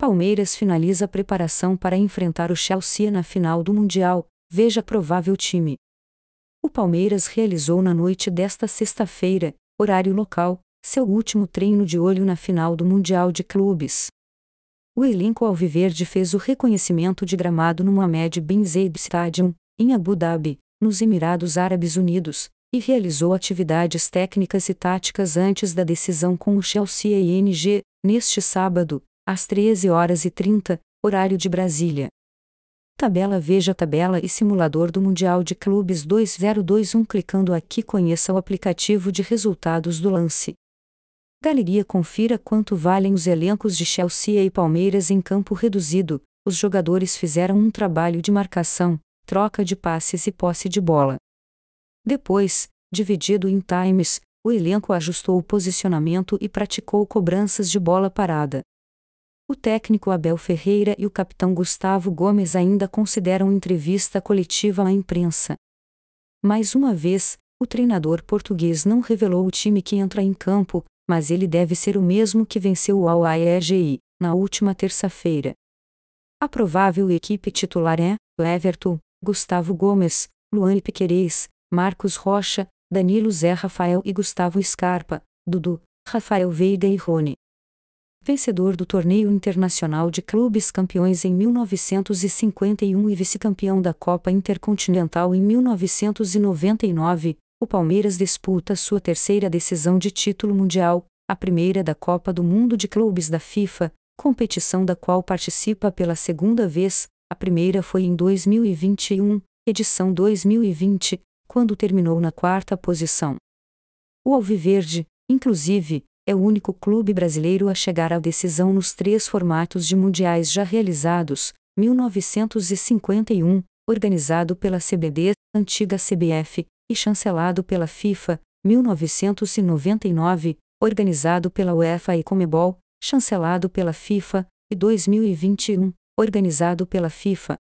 Palmeiras finaliza a preparação para enfrentar o Chelsea na final do Mundial, veja provável time. O Palmeiras realizou na noite desta sexta-feira, horário local, seu último treino de olho na final do Mundial de Clubes. O elenco alviverde fez o reconhecimento de gramado no Mohamed Bin Zayed Stadium, em Abu Dhabi, nos Emirados Árabes Unidos, e realizou atividades técnicas e táticas antes da decisão com o Chelsea ING, neste sábado, às 13 horas e 30, horário de Brasília. Tabela Veja tabela e simulador do Mundial de Clubes 2021 clicando aqui conheça o aplicativo de resultados do lance. Galeria confira quanto valem os elencos de Chelsea e Palmeiras em campo reduzido. Os jogadores fizeram um trabalho de marcação, troca de passes e posse de bola. Depois, dividido em times, o elenco ajustou o posicionamento e praticou cobranças de bola parada. O técnico Abel Ferreira e o capitão Gustavo Gomes ainda consideram entrevista coletiva à imprensa. Mais uma vez, o treinador português não revelou o time que entra em campo, mas ele deve ser o mesmo que venceu o AEGI, na última terça-feira. A provável equipe titular é Everton, Gustavo Gomes, Luane Piquerez, Marcos Rocha, Danilo Zé Rafael e Gustavo Scarpa, Dudu, Rafael Veiga e Rony vencedor do Torneio Internacional de Clubes Campeões em 1951 e vice-campeão da Copa Intercontinental em 1999, o Palmeiras disputa sua terceira decisão de título mundial, a primeira da Copa do Mundo de Clubes da FIFA, competição da qual participa pela segunda vez, a primeira foi em 2021, edição 2020, quando terminou na quarta posição. O Alviverde, inclusive, é o único clube brasileiro a chegar à decisão nos três formatos de mundiais já realizados: 1951, organizado pela CBD, antiga CBF, e chancelado pela FIFA, 1999, organizado pela UEFA e Comebol, chancelado pela FIFA, e 2021, organizado pela FIFA,